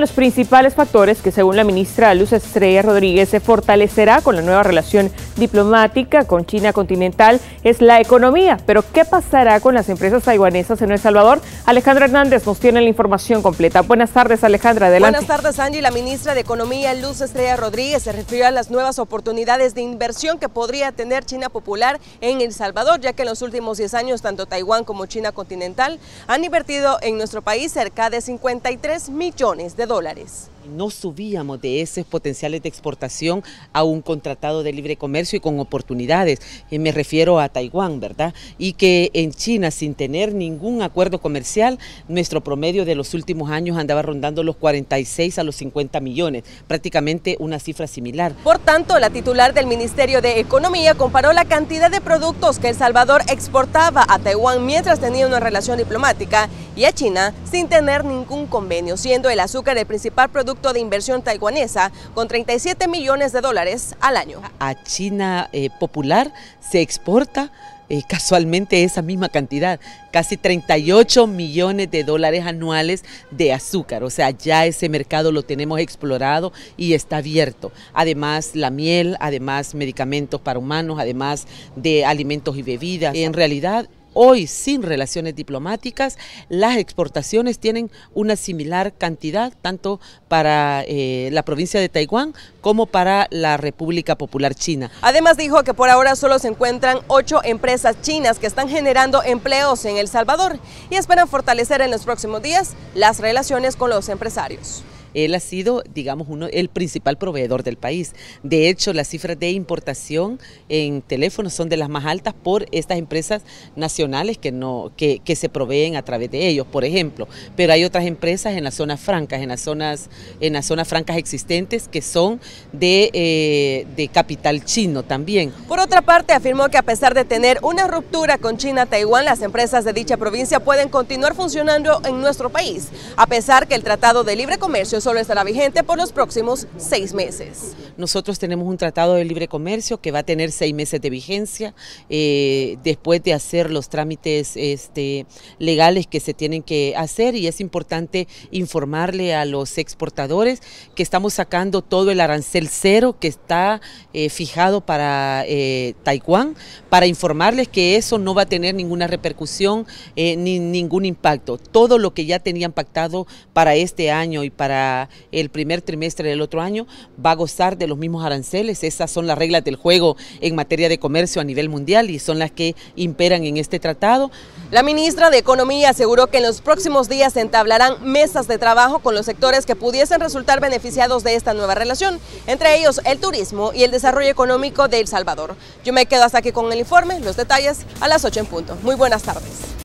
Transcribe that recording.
los principales factores que, según la ministra Luz Estrella Rodríguez, se fortalecerá con la nueva relación diplomática con China continental es la economía. Pero, ¿qué pasará con las empresas taiwanesas en El Salvador? Alejandra Hernández nos tiene la información completa. Buenas tardes, Alejandra. Adelante. Buenas tardes, Angie. La ministra de Economía, Luz Estrella Rodríguez, se refirió a las nuevas oportunidades de inversión que podría tener China Popular en El Salvador, ya que en los últimos 10 años, tanto Taiwán como China continental han invertido en nuestro país cerca de 53 millones de dólares dólares. No subíamos de esos potenciales de exportación a un contratado de libre comercio y con oportunidades. Y me refiero a Taiwán, ¿verdad? Y que en China, sin tener ningún acuerdo comercial, nuestro promedio de los últimos años andaba rondando los 46 a los 50 millones, prácticamente una cifra similar. Por tanto, la titular del Ministerio de Economía comparó la cantidad de productos que El Salvador exportaba a Taiwán mientras tenía una relación diplomática y a China sin tener ningún convenio, siendo el azúcar el principal producto de inversión taiwanesa con 37 millones de dólares al año. A China eh, popular se exporta eh, casualmente esa misma cantidad, casi 38 millones de dólares anuales de azúcar. O sea, ya ese mercado lo tenemos explorado y está abierto. Además, la miel, además medicamentos para humanos, además de alimentos y bebidas. En realidad, Hoy, sin relaciones diplomáticas, las exportaciones tienen una similar cantidad, tanto para eh, la provincia de Taiwán como para la República Popular China. Además dijo que por ahora solo se encuentran ocho empresas chinas que están generando empleos en El Salvador y esperan fortalecer en los próximos días las relaciones con los empresarios. Él ha sido, digamos, uno, el principal proveedor del país. De hecho, las cifras de importación en teléfonos son de las más altas por estas empresas nacionales que, no, que, se proveen a través de ellos, por ejemplo. Pero hay otras empresas en las zonas francas, en las zonas, en las zonas francas existentes que son de, eh, de capital chino también. Por otra parte, afirmó que a pesar de tener una ruptura con China-Taiwán, las empresas de dicha provincia pueden continuar funcionando en nuestro país, a pesar que el Tratado de Libre Comercio solo estará vigente por los próximos seis meses. Nosotros tenemos un tratado de libre comercio que va a tener seis meses de vigencia. Eh, después de hacer los trámites este, legales que se tienen que hacer y es importante informarle a los exportadores que estamos sacando todo el arancel cero que está eh, fijado para eh, Taiwán, para informarles que eso no va a tener ninguna repercusión ni ningún impacto. Todo lo que ya tenían pactado para este año y para el primer trimestre del otro año va a gozar de los mismos aranceles. Esas son las reglas del juego en materia de comercio a nivel mundial y son las que imperan en este tratado. La ministra de Economía aseguró que en los próximos días se entablarán mesas de trabajo con los sectores que pudiesen resultar beneficiados de esta nueva relación, entre ellos el turismo y el desarrollo económico de El Salvador. Yo me quedo hasta aquí con el informe, los detalles a las 8 en punto. Muy buenas tardes.